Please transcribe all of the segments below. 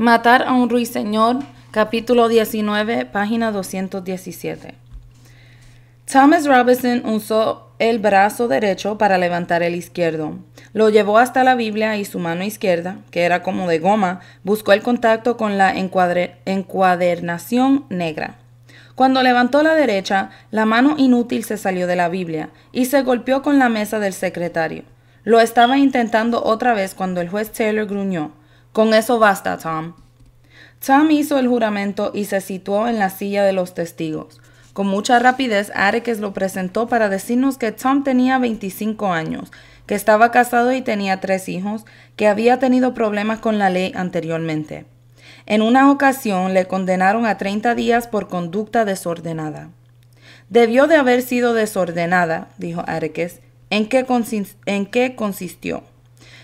Matar a un ruiseñor, capítulo 19, página 217. Thomas Robinson usó el brazo derecho para levantar el izquierdo. Lo llevó hasta la Biblia y su mano izquierda, que era como de goma, buscó el contacto con la encuadernación negra. Cuando levantó la derecha, la mano inútil se salió de la Biblia y se golpeó con la mesa del secretario. Lo estaba intentando otra vez cuando el juez Taylor gruñó. Con eso basta, Tom. Tom hizo el juramento y se situó en la silla de los testigos. Con mucha rapidez, Areques lo presentó para decirnos que Tom tenía 25 años, que estaba casado y tenía tres hijos, que había tenido problemas con la ley anteriormente. En una ocasión le condenaron a 30 días por conducta desordenada. Debió de haber sido desordenada, dijo Areques. ¿En qué consistió?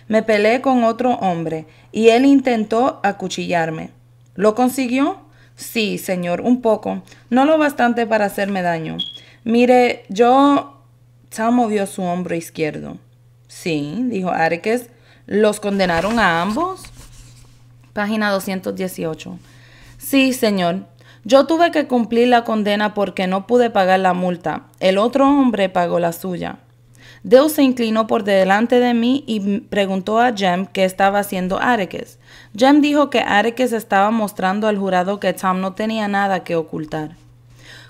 Me peleé con otro hombre y él intentó acuchillarme. ¿Lo consiguió? Sí, señor, un poco, no lo bastante para hacerme daño. Mire, yo... Sam movió su hombro izquierdo. Sí, dijo Areques, ¿los condenaron a ambos? Página 218. Sí, señor, yo tuve que cumplir la condena porque no pude pagar la multa. El otro hombre pagó la suya. Dill se inclinó por delante de mí y preguntó a Jem qué estaba haciendo Areques. Jem dijo que Areques estaba mostrando al jurado que Tom no tenía nada que ocultar.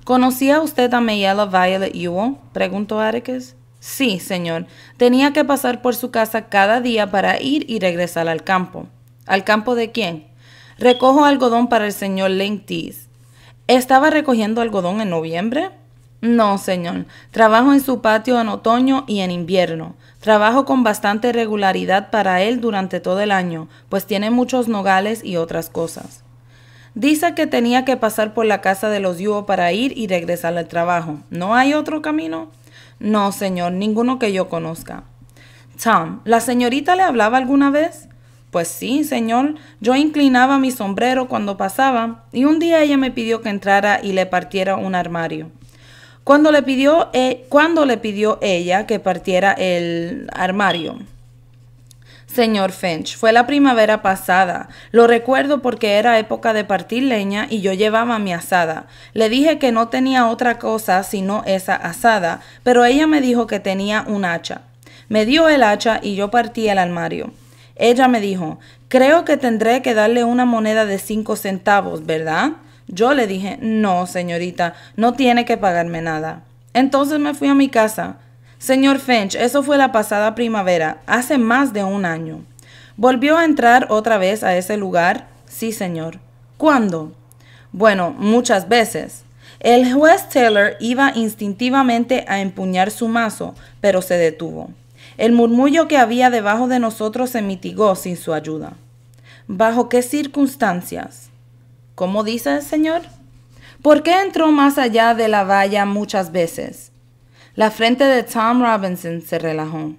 ¿Conocía usted a Mayella Violet Ewell? preguntó Areques. Sí, señor. Tenía que pasar por su casa cada día para ir y regresar al campo. ¿Al campo de quién? Recojo algodón para el señor Link ¿Estaba recogiendo algodón en noviembre? No, Señor. Trabajo en su patio en otoño y en invierno. Trabajo con bastante regularidad para él durante todo el año, pues tiene muchos nogales y otras cosas. Dice que tenía que pasar por la casa de los Yuo para ir y regresar al trabajo. ¿No hay otro camino? No, señor, ninguno que yo conozca. Tom, ¿la señorita le hablaba alguna vez? Pues sí, señor. Yo inclinaba mi sombrero cuando pasaba y un día ella me pidió que entrara y le partiera un armario. Cuando le pidió, eh, cuando le pidió ella que partiera el armario? Señor Finch, fue la primavera pasada. Lo recuerdo porque era época de partir leña y yo llevaba mi asada. Le dije que no tenía otra cosa sino esa asada, pero ella me dijo que tenía un hacha. Me dio el hacha y yo partí el armario. Ella me dijo, creo que tendré que darle una moneda de cinco centavos, ¿verdad? Yo le dije, no, señorita, no tiene que pagarme nada. Entonces me fui a mi casa. Señor Finch, eso fue la pasada primavera, hace más de un año. ¿Volvió a entrar otra vez a ese lugar? Sí, señor. ¿Cuándo? Bueno, muchas veces. El juez Taylor iba instintivamente a empuñar su mazo, pero se detuvo. El murmullo que había debajo de nosotros se mitigó sin su ayuda. ¿Bajo qué circunstancias? ¿Cómo dice Señor? ¿Por qué entró más allá de la valla muchas veces? La frente de Tom Robinson se relajó.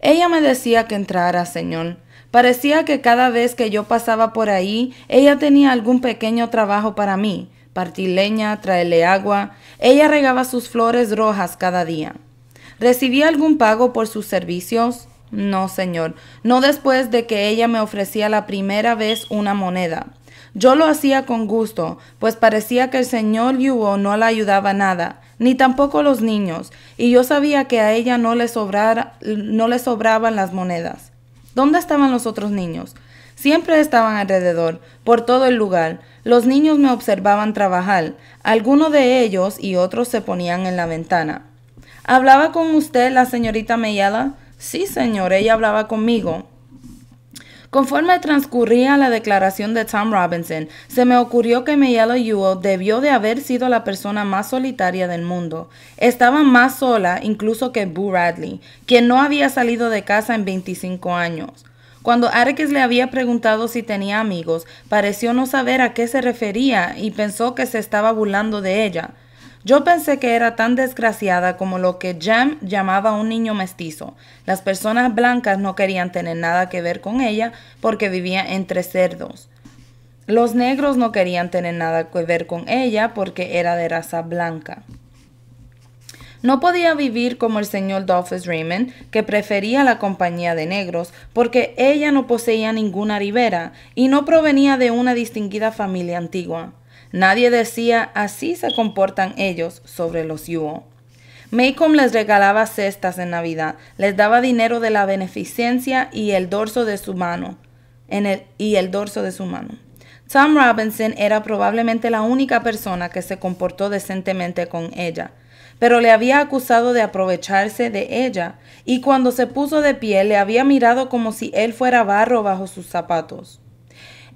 Ella me decía que entrara, Señor. Parecía que cada vez que yo pasaba por ahí, ella tenía algún pequeño trabajo para mí. Partir leña, traerle agua. Ella regaba sus flores rojas cada día. ¿Recibía algún pago por sus servicios? No, señor, no después de que ella me ofrecía la primera vez una moneda. Yo lo hacía con gusto, pues parecía que el señor Yuo no la ayudaba nada, ni tampoco los niños, y yo sabía que a ella no le, no le sobraban las monedas. ¿Dónde estaban los otros niños? Siempre estaban alrededor, por todo el lugar. Los niños me observaban trabajar. Algunos de ellos y otros se ponían en la ventana. ¿Hablaba con usted la señorita Meyala? Sí, señor, ella hablaba conmigo. Conforme transcurría la declaración de Tom Robinson, se me ocurrió que Mayella Yo debió de haber sido la persona más solitaria del mundo. Estaba más sola incluso que Boo Radley, quien no había salido de casa en 25 años. Cuando Arques le había preguntado si tenía amigos, pareció no saber a qué se refería y pensó que se estaba burlando de ella. Yo pensé que era tan desgraciada como lo que Jam llamaba un niño mestizo. Las personas blancas no querían tener nada que ver con ella porque vivía entre cerdos. Los negros no querían tener nada que ver con ella porque era de raza blanca. No podía vivir como el señor Dolphus Raymond, que prefería la compañía de negros, porque ella no poseía ninguna ribera y no provenía de una distinguida familia antigua. Nadie decía, así se comportan ellos sobre los Yuo. Maycomb les regalaba cestas en Navidad, les daba dinero de la beneficencia y el dorso de su mano. y el dorso de su mano. Tom Robinson era probablemente la única persona que se comportó decentemente con ella, pero le había acusado de aprovecharse de ella, y cuando se puso de pie le había mirado como si él fuera barro bajo sus zapatos.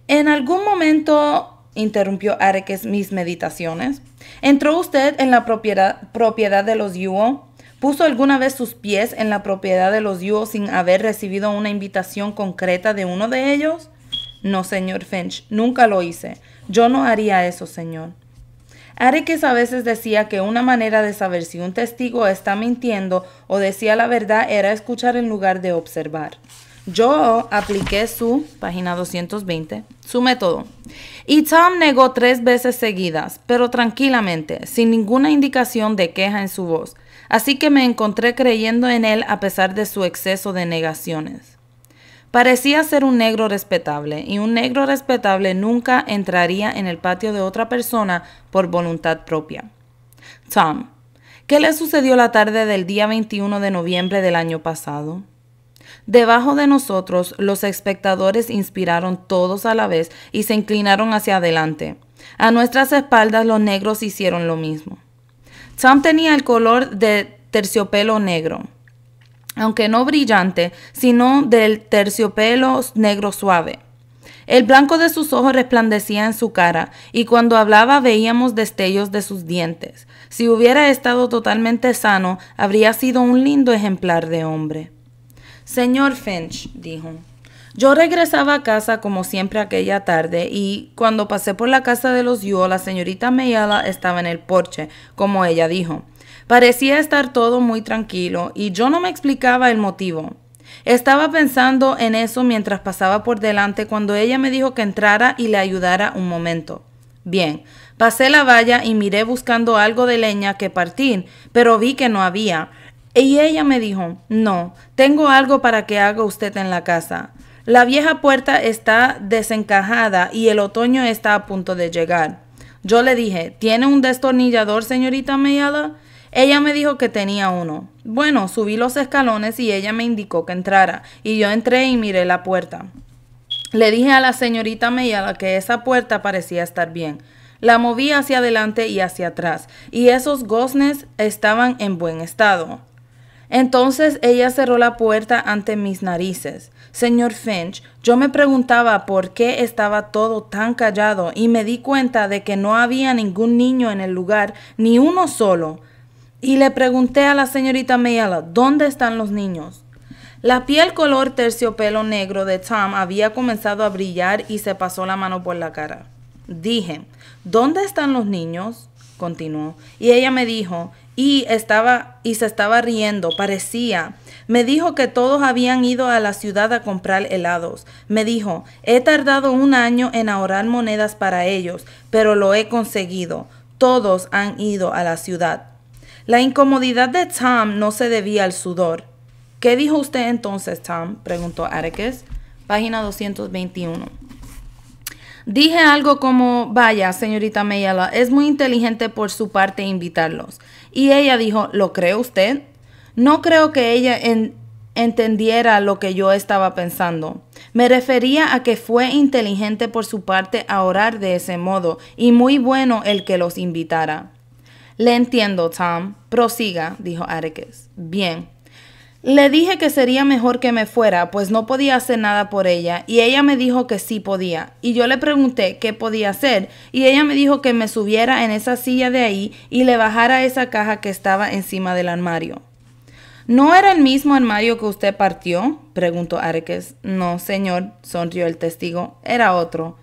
En algún momento interrumpió Areques mis meditaciones. ¿Entró usted en la propiedad, propiedad de los Yuo? ¿Puso alguna vez sus pies en la propiedad de los Yuo sin haber recibido una invitación concreta de uno de ellos? No, señor Finch, nunca lo hice. Yo no haría eso, señor. Areques a veces decía que una manera de saber si un testigo está mintiendo o decía la verdad era escuchar en lugar de observar. Yo apliqué su, página 220, su método. Y Tom negó tres veces seguidas, pero tranquilamente, sin ninguna indicación de queja en su voz. Así que me encontré creyendo en él a pesar de su exceso de negaciones. Parecía ser un negro respetable, y un negro respetable nunca entraría en el patio de otra persona por voluntad propia. Tom, ¿qué le sucedió la tarde del día 21 de noviembre del año pasado? Debajo de nosotros los espectadores inspiraron todos a la vez y se inclinaron hacia adelante. A nuestras espaldas los negros hicieron lo mismo. Sam tenía el color de terciopelo negro, aunque no brillante, sino del terciopelo negro suave. El blanco de sus ojos resplandecía en su cara, y cuando hablaba veíamos destellos de sus dientes. Si hubiera estado totalmente sano, habría sido un lindo ejemplar de hombre. Señor Finch, dijo, yo regresaba a casa como siempre aquella tarde y cuando pasé por la casa de los Yule, la señorita Mayala estaba en el porche, como ella dijo. Parecía estar todo muy tranquilo y yo no me explicaba el motivo. Estaba pensando en eso mientras pasaba por delante cuando ella me dijo que entrara y le ayudara un momento. Bien, pasé la valla y miré buscando algo de leña que partir, pero vi que no había. Y ella me dijo, no, tengo algo para que haga usted en la casa. La vieja puerta está desencajada y el otoño está a punto de llegar. Yo le dije, ¿tiene un destornillador, señorita Mayala? Ella me dijo que tenía uno. Bueno, subí los escalones y ella me indicó que entrara, y yo entré y miré la puerta. Le dije a la señorita Mayala que esa puerta parecía estar bien. La moví hacia adelante y hacia atrás, y esos goznes estaban en buen estado. Entonces ella cerró la puerta ante mis narices. Señor Finch, yo me preguntaba por qué estaba todo tan callado y me di cuenta de que no había ningún niño en el lugar, ni uno solo. Y le pregunté a la señorita Mayala, ¿dónde están los niños? La piel color terciopelo negro de Tom había comenzado a brillar y se pasó la mano por la cara. Dije, ¿dónde están los niños? continuó. Y ella me dijo, y estaba y se estaba riendo, parecía. Me dijo que todos habían ido a la ciudad a comprar helados. Me dijo, he tardado un año en ahorrar monedas para ellos, pero lo he conseguido. Todos han ido a la ciudad. La incomodidad de Tom no se debía al sudor. ¿Qué dijo usted entonces, Tom? preguntó Atticus. Página 221. Dije algo como, vaya, señorita Mayala, es muy inteligente por su parte invitarlos. Y ella dijo, ¿lo cree usted? No creo que ella entendiera lo que yo estaba pensando. Me refería a que fue inteligente por su parte a orar de ese modo y muy bueno el que los invitara. Le entiendo, Tom. Prosiga, dijo Areques. Bien, le dije que sería mejor que me fuera, pues no podía hacer nada por ella, y ella me dijo que sí podía, y yo le pregunté qué podía hacer, y ella me dijo que me subiera en esa silla de ahí y le bajara esa caja que estaba encima del armario. ¿No era el mismo armario que usted partió? preguntó Arques. No, señor, sonrió el testigo, era otro,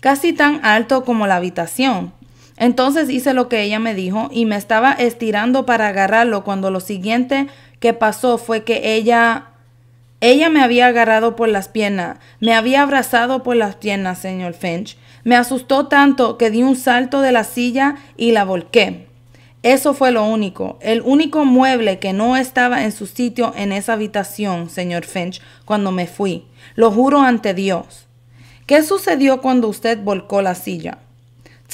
casi tan alto como la habitación. Entonces hice lo que ella me dijo y me estaba estirando para agarrarlo cuando lo siguiente ¿Qué pasó fue que ella ella me había agarrado por las piernas, me había abrazado por las piernas, señor Finch. Me asustó tanto que di un salto de la silla y la volqué. Eso fue lo único, el único mueble que no estaba en su sitio en esa habitación, señor Finch, cuando me fui. Lo juro ante Dios. ¿Qué sucedió cuando usted volcó la silla?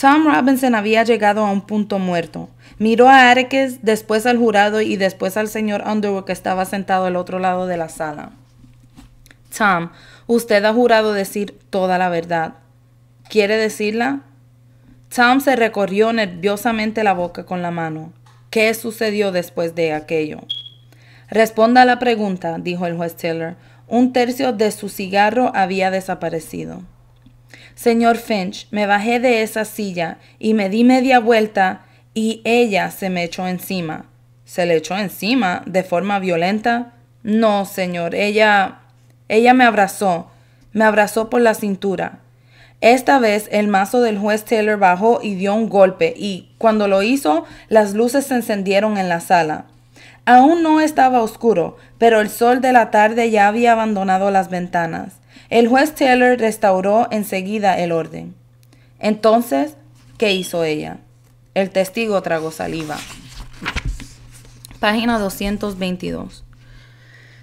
Tom Robinson había llegado a un punto muerto. Miró a Areques, después al jurado y después al señor Underwood que estaba sentado al otro lado de la sala. Tom, usted ha jurado decir toda la verdad. ¿Quiere decirla? Tom se recorrió nerviosamente la boca con la mano. ¿Qué sucedió después de aquello? Responda a la pregunta, dijo el juez Taylor. Un tercio de su cigarro había desaparecido. Señor Finch, me bajé de esa silla y me di media vuelta y ella se me echó encima. ¿Se le echó encima de forma violenta? No, señor, ella... Ella me abrazó, me abrazó por la cintura. Esta vez el mazo del juez Taylor bajó y dio un golpe y, cuando lo hizo, las luces se encendieron en la sala. Aún no estaba oscuro, pero el sol de la tarde ya había abandonado las ventanas. El juez Taylor restauró enseguida el orden. Entonces, ¿qué hizo ella? El testigo tragó saliva. Página 222.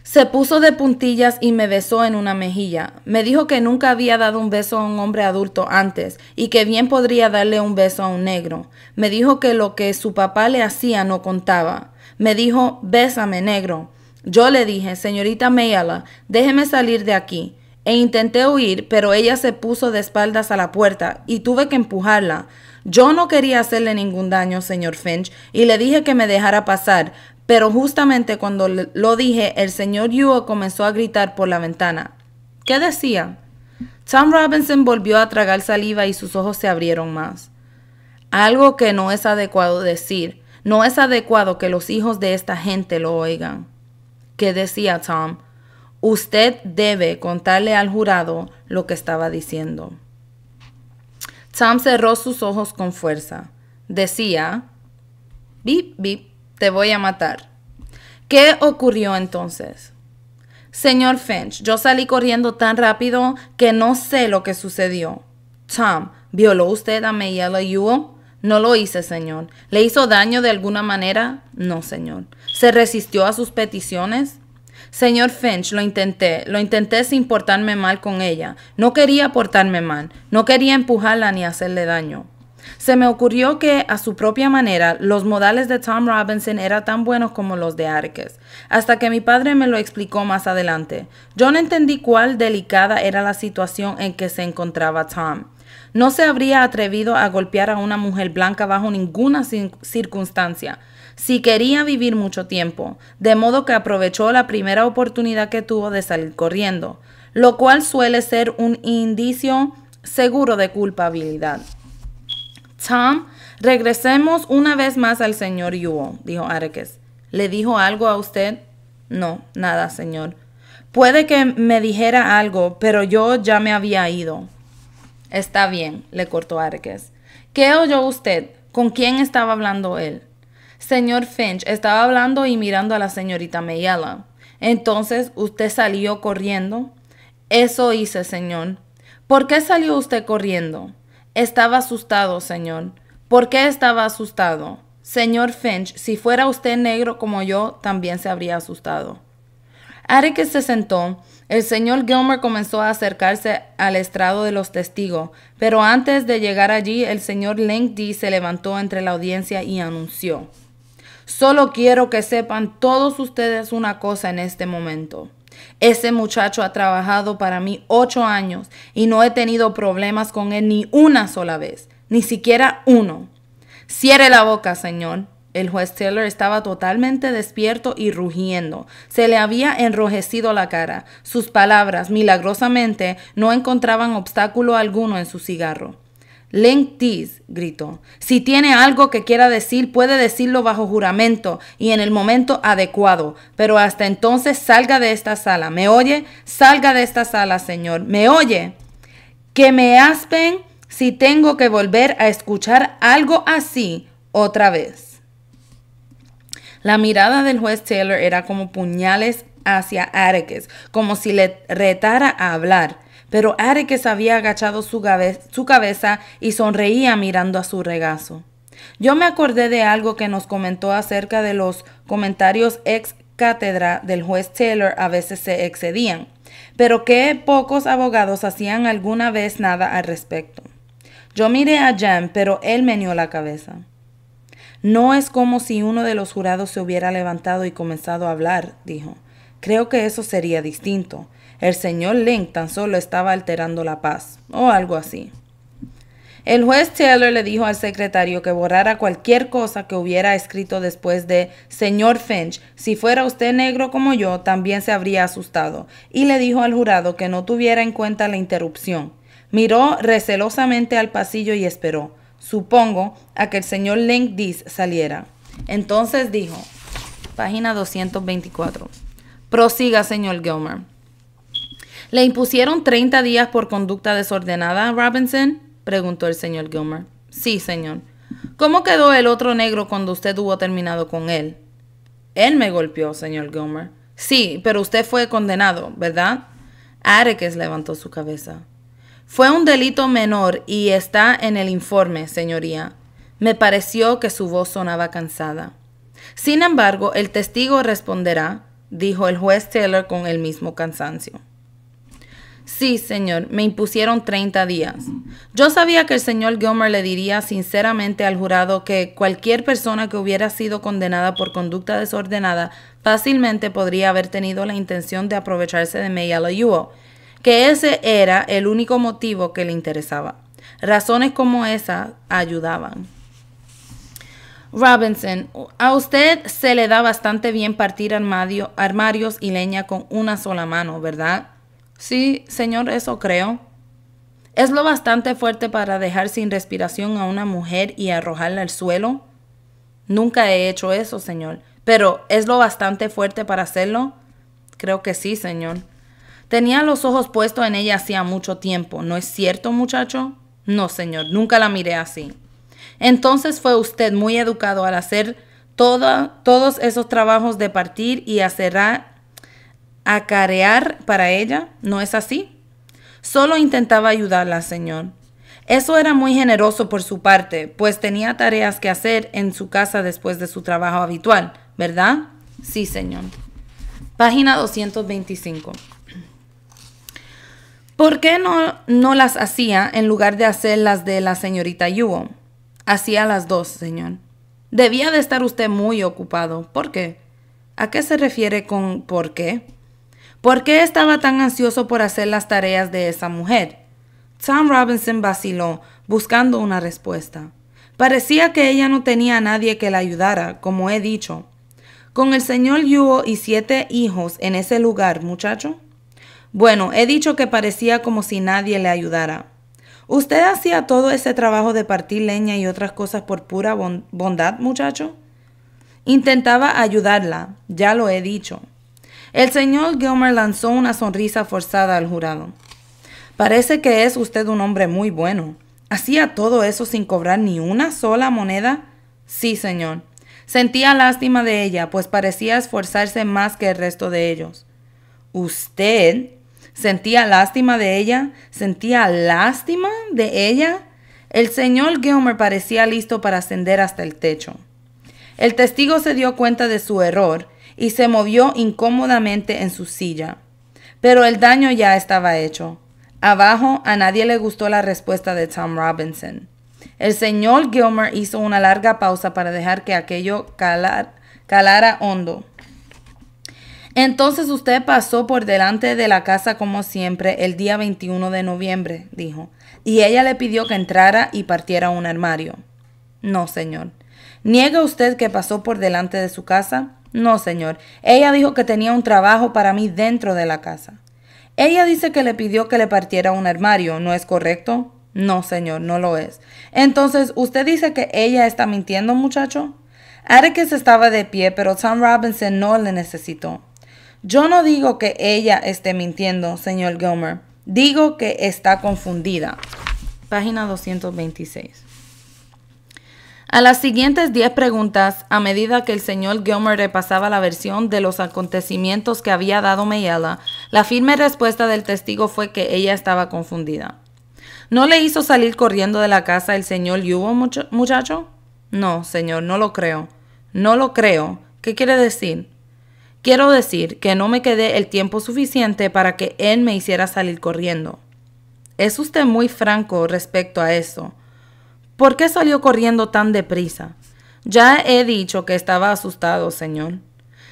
Se puso de puntillas y me besó en una mejilla. Me dijo que nunca había dado un beso a un hombre adulto antes y que bien podría darle un beso a un negro. Me dijo que lo que su papá le hacía no contaba. Me dijo, bésame negro. Yo le dije, señorita Mayala, déjeme salir de aquí e intenté huir, pero ella se puso de espaldas a la puerta y tuve que empujarla. Yo no quería hacerle ningún daño, señor Finch, y le dije que me dejara pasar, pero justamente cuando lo dije, el señor Yuo comenzó a gritar por la ventana. ¿Qué decía? Tom Robinson volvió a tragar saliva y sus ojos se abrieron más. Algo que no es adecuado decir. No es adecuado que los hijos de esta gente lo oigan. ¿Qué decía Tom? Usted debe contarle al jurado lo que estaba diciendo. Sam cerró sus ojos con fuerza. Decía, Bip, bip, te voy a matar. ¿Qué ocurrió entonces? Señor Finch, yo salí corriendo tan rápido que no sé lo que sucedió. Tom, ¿violó usted a Mayella Ewell? No lo hice, señor. ¿Le hizo daño de alguna manera? No, señor. ¿Se resistió a sus peticiones? Señor Finch, lo intenté, lo intenté sin portarme mal con ella. No quería portarme mal, no quería empujarla ni hacerle daño. Se me ocurrió que, a su propia manera, los modales de Tom Robinson eran tan buenos como los de Arques. hasta que mi padre me lo explicó más adelante. Yo no entendí cuál delicada era la situación en que se encontraba Tom. No se habría atrevido a golpear a una mujer blanca bajo ninguna circunstancia, si quería vivir mucho tiempo, de modo que aprovechó la primera oportunidad que tuvo de salir corriendo, lo cual suele ser un indicio seguro de culpabilidad. Tom, regresemos una vez más al señor Yuo, dijo Arques. ¿Le dijo algo a usted? No, nada, señor. Puede que me dijera algo, pero yo ya me había ido. Está bien, le cortó Arques. ¿Qué oyó usted? ¿Con quién estaba hablando él? Señor Finch, estaba hablando y mirando a la señorita Mayella. Entonces usted salió corriendo. Eso hice, señor. ¿Por qué salió usted corriendo? Estaba asustado, señor. ¿Por qué estaba asustado? Señor Finch, si fuera usted negro como yo, también se habría asustado. que se sentó. El señor Gilmer comenzó a acercarse al estrado de los testigos, pero antes de llegar allí, el señor Lengdi se levantó entre la audiencia y anunció. Solo quiero que sepan todos ustedes una cosa en este momento. Ese muchacho ha trabajado para mí ocho años y no he tenido problemas con él ni una sola vez, ni siquiera uno. Cierre la boca, señor. El juez Taylor estaba totalmente despierto y rugiendo. Se le había enrojecido la cara. Sus palabras, milagrosamente, no encontraban obstáculo alguno en su cigarro. Lentis, gritó. Si tiene algo que quiera decir, puede decirlo bajo juramento y en el momento adecuado. Pero hasta entonces salga de esta sala. ¿Me oye? Salga de esta sala, Señor. ¿Me oye? Que me aspen si tengo que volver a escuchar algo así otra vez. La mirada del juez Taylor era como puñales hacia Atticus, como si le retara a hablar pero se había agachado su, cabeza y sonreía mirando a su regazo. Yo me acordé de algo que nos comentó acerca de los comentarios ex cátedra del juez Taylor a veces se excedían, pero que pocos abogados hacían alguna vez nada al respecto. Yo miré a Jan, pero él meneó la cabeza. No es como si uno de los jurados se hubiera levantado y comenzado a hablar, dijo. Creo que eso sería distinto. El señor Link tan solo estaba alterando la paz, o algo así. El juez Taylor le dijo al secretario que borrara cualquier cosa que hubiera escrito después de Señor Finch, si fuera usted negro como yo, también se habría asustado, y le dijo al jurado que no tuviera en cuenta la interrupción. Miró recelosamente al pasillo y esperó, supongo, a que el señor Link Dis saliera. Entonces dijo, página 224, prosiga, señor Gilmer. ¿Le impusieron treinta días por conducta desordenada, Robinson? preguntó el señor Gilmer. Sí, señor. ¿Cómo quedó el otro negro cuando usted hubo terminado con él? Él me golpeó, señor Gilmer. Sí, pero usted fue condenado, ¿verdad? Areques levantó su cabeza. Fue un delito menor y está en el informe, señoría. Me pareció que su voz sonaba cansada. Sin embargo, el testigo responderá, dijo el juez Taylor con el mismo cansancio. Sí, señor, me impusieron 30 días. Yo sabía que el señor Gilmer le diría sinceramente al jurado que cualquier persona que hubiera sido condenada por conducta desordenada fácilmente podría haber tenido la intención de aprovecharse de May Alayuo, que ese era el único motivo que le interesaba. Razones como esa ayudaban. Robinson, a usted se le da bastante bien partir armarios y leña con una sola mano, ¿verdad? Sí, Señor, eso creo. ¿Es lo bastante fuerte para dejar sin respiración a una mujer y arrojarla al suelo? Nunca he hecho eso, Señor. Pero ¿es lo bastante fuerte para hacerlo? Creo que sí, Señor. Tenía los ojos puestos en ella hacía mucho tiempo, ¿no es cierto, muchacho? No, Señor, nunca la miré así. Entonces fue usted muy educado al hacer todos esos trabajos de partir y hacer acarear para ella, ¿no es así? Solo intentaba ayudarla, Señor. Eso era muy generoso por su parte, pues tenía tareas que hacer en su casa después de su trabajo habitual, ¿verdad? Sí, Señor. Página 225. ¿Por qué no, no las hacía en lugar de hacer las de la señorita Yugo? Hacía las dos, Señor. Debía de estar usted muy ocupado. ¿Por qué? ¿A qué se refiere con por qué? ¿Por qué estaba tan ansioso por hacer las tareas de esa mujer? Sam Robinson vaciló, buscando una respuesta. Parecía que ella no tenía a nadie que la ayudara, como he dicho. Con el señor Yuo y siete hijos en ese lugar, muchacho. Bueno, he dicho que parecía como si nadie le ayudara. ¿Usted hacía todo ese trabajo de partir leña y otras cosas por pura bondad, muchacho? Intentaba ayudarla, ya lo he dicho. El señor Gilmer lanzó una sonrisa forzada al jurado. Parece que es usted un hombre muy bueno. ¿Hacía todo eso sin cobrar ni una sola moneda? Sí, señor. Sentía lástima de ella, pues parecía esforzarse más que el resto de ellos. ¿Usted sentía lástima de ella? ¿Sentía lástima de ella? El señor Gilmer parecía listo para ascender hasta el techo. El testigo se dio cuenta de su error y se movió incómodamente en su silla. Pero el daño ya estaba hecho. Abajo a nadie le gustó la respuesta de Tom Robinson. El señor Gilmer hizo una larga pausa para dejar que aquello calara hondo. Entonces usted pasó por delante de la casa como siempre el día 21 de noviembre, dijo, y ella le pidió que entrara y partiera un armario. No, señor. ¿Niega usted que pasó por delante de su casa? No, señor. Ella dijo que tenía un trabajo para mí dentro de la casa. Ella dice que le pidió que le partiera un armario, ¿no es correcto? No, señor, no lo es. Entonces, ¿usted dice que ella está mintiendo, muchacho? Atticus estaba de pie, pero Sam Robinson no le necesitó. Yo no digo que ella esté mintiendo, señor Gilmer. Digo que está confundida. Página 226. A las siguientes diez preguntas, a medida que el señor Gilmer repasaba la versión de los acontecimientos que había dado Mayella, la firme respuesta del testigo fue que ella estaba confundida. ¿No le hizo salir corriendo de la casa el señor Yubo, muchacho? No, señor, no lo creo. No lo creo. ¿Qué quiere decir? Quiero decir que no me quedé el tiempo suficiente para que él me hiciera salir corriendo. Es usted muy franco respecto a eso. ¿Por qué salió corriendo tan deprisa? Ya he dicho que estaba asustado, Señor.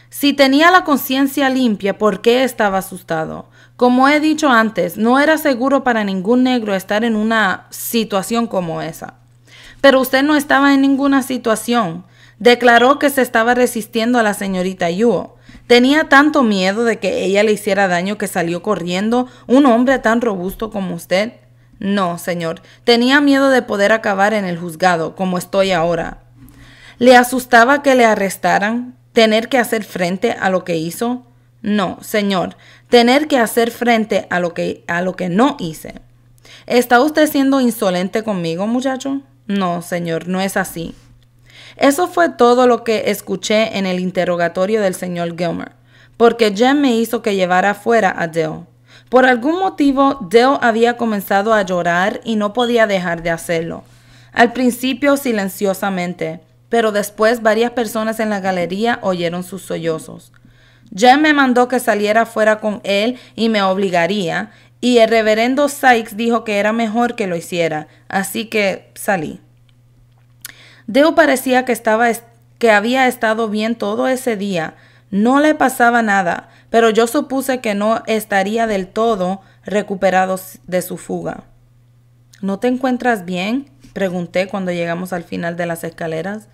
Si tenía la conciencia limpia, ¿por qué estaba asustado? Como he dicho antes, no era seguro para ningún negro estar en una situación como esa. Pero usted no estaba en ninguna situación. Declaró que se estaba resistiendo a la señorita Yuo. Tenía tanto miedo de que ella le hiciera daño que salió corriendo un hombre tan robusto como usted. No, señor, tenía miedo de poder acabar en el juzgado, como estoy ahora. ¿Le asustaba que le arrestaran? ¿Tener que hacer frente a lo que hizo? No, señor, tener que hacer frente a lo que, a lo que no hice. ¿Está usted siendo insolente conmigo, muchacho? No, señor, no es así. Eso fue todo lo que escuché en el interrogatorio del señor Gilmer, porque Jem me hizo que llevara fuera a Dale. Por algún motivo, Deo había comenzado a llorar y no podía dejar de hacerlo. Al principio silenciosamente, pero después varias personas en la galería oyeron sus sollozos. Jen me mandó que saliera fuera con él y me obligaría, y el reverendo Sykes dijo que era mejor que lo hiciera, así que salí. Deo parecía que, estaba, que había estado bien todo ese día, no le pasaba nada, pero yo supuse que no estaría del todo recuperado de su fuga. ¿No te encuentras bien? pregunté cuando llegamos al final de las escaleras.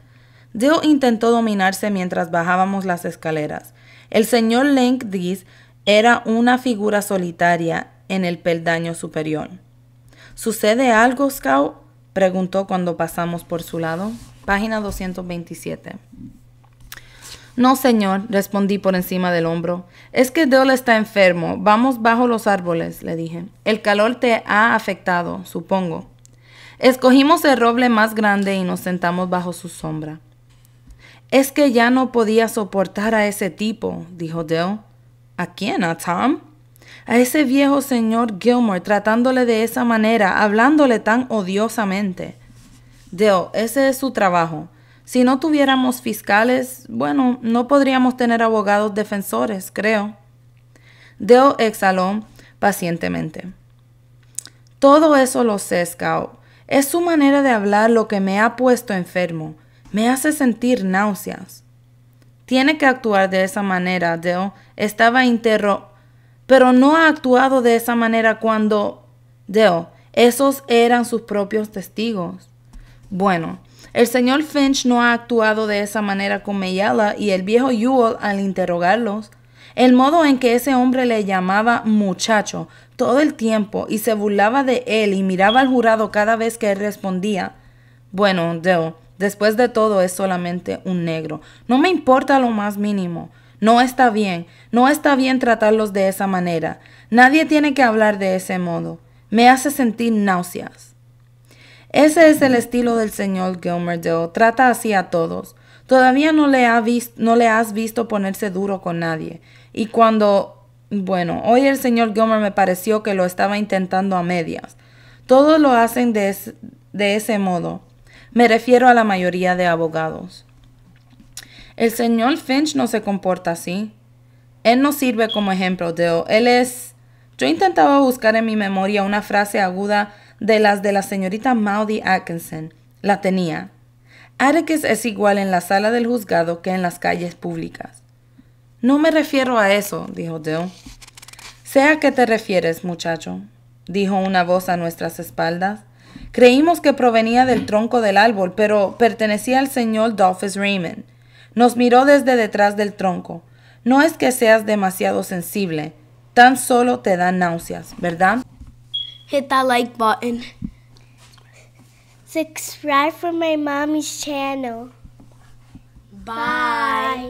dio intentó dominarse mientras bajábamos las escaleras. El señor Lenkdis era una figura solitaria en el peldaño superior. ¿Sucede algo, Scout? preguntó cuando pasamos por su lado. Página 227. No, señor, respondí por encima del hombro. Es que le está enfermo. Vamos bajo los árboles, le dije. El calor te ha afectado, supongo. Escogimos el roble más grande y nos sentamos bajo su sombra. Es que ya no podía soportar a ese tipo, dijo Dell. ¿A quién? ¿A Tom? A ese viejo señor Gilmore tratándole de esa manera, hablándole tan odiosamente. Dell, ese es su trabajo. Si no tuviéramos fiscales, bueno, no podríamos tener abogados defensores, creo. Deo exhaló pacientemente. Todo eso lo sé, Scout. Es su manera de hablar lo que me ha puesto enfermo. Me hace sentir náuseas. Tiene que actuar de esa manera, Deo. Estaba interro... Pero no ha actuado de esa manera cuando... Deo, esos eran sus propios testigos. Bueno, el señor Finch no ha actuado de esa manera con Mayala y el viejo Ewell al interrogarlos. El modo en que ese hombre le llamaba muchacho todo el tiempo y se burlaba de él y miraba al jurado cada vez que él respondía. Bueno, deo, después de todo es solamente un negro. No me importa lo más mínimo. No está bien, no está bien tratarlos de esa manera. Nadie tiene que hablar de ese modo. Me hace sentir náuseas. Ese es el estilo del señor deo Trata así a todos. Todavía no le, has visto ponerse duro con nadie. Y cuando... Bueno, hoy el señor Gilmer me pareció que lo estaba intentando a medias. Todos lo hacen de, de ese modo. Me refiero a la mayoría de abogados. El señor Finch no se comporta así. Él no sirve como ejemplo, Deo. Él es... Yo intentaba buscar en mi memoria una frase aguda de las de la señorita Maudie Atkinson, la tenía. Atticus es igual en la sala del juzgado que en las calles públicas. No me refiero a eso, dijo Dill. Sea a qué te refieres, muchacho, dijo una voz a nuestras espaldas. Creímos que provenía del tronco del árbol, pero pertenecía al señor Dolphus Raymond. Nos miró desde detrás del tronco. No es que seas demasiado sensible, tan solo te dan náuseas, ¿verdad? hit that like button. Subscribe for my mommy's channel. Bye. Bye.